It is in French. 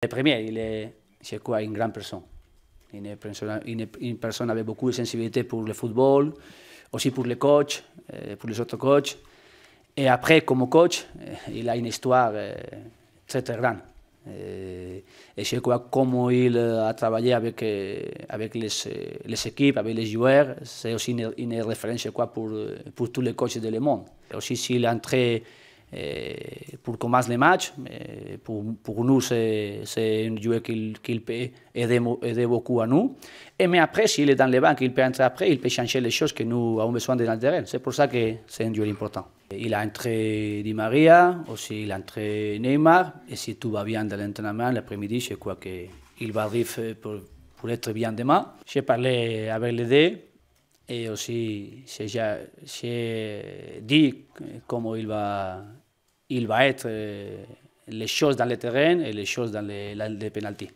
Le premier, il est, c'est quoi, une grande personne. Une personne, avec beaucoup de sensibilité pour le football, aussi pour les coachs, euh, pour les autres coachs. Et après, comme coach, euh, il a une histoire euh, très, très grande. Et, je crois comment il a travaillé avec, avec les, équipes, avec les joueurs, c'est aussi une, référence quoi, pour, pour tous les coachs de le monde. Aussi, s'il est entré pour commencer les matchs, pour, nous, c'est un joueur qui peut aider, aider, beaucoup à nous. Et mais après, s'il est dans les banques, il peut entrer après, il peut changer les choses que nous avons besoin de l'intérêt. C'est pour ça que c'est un joueur important. Il a entré Di Maria, aussi il a entré Neymar, et si tout va bien dans l'entraînement, l'après-midi, je crois qu'il va arriver pour, être bien demain. J'ai parlé avec les deux. Et aussi, j'ai dit comment il va, il va être euh, les choses dans le terrain et les choses dans les, les pénalties.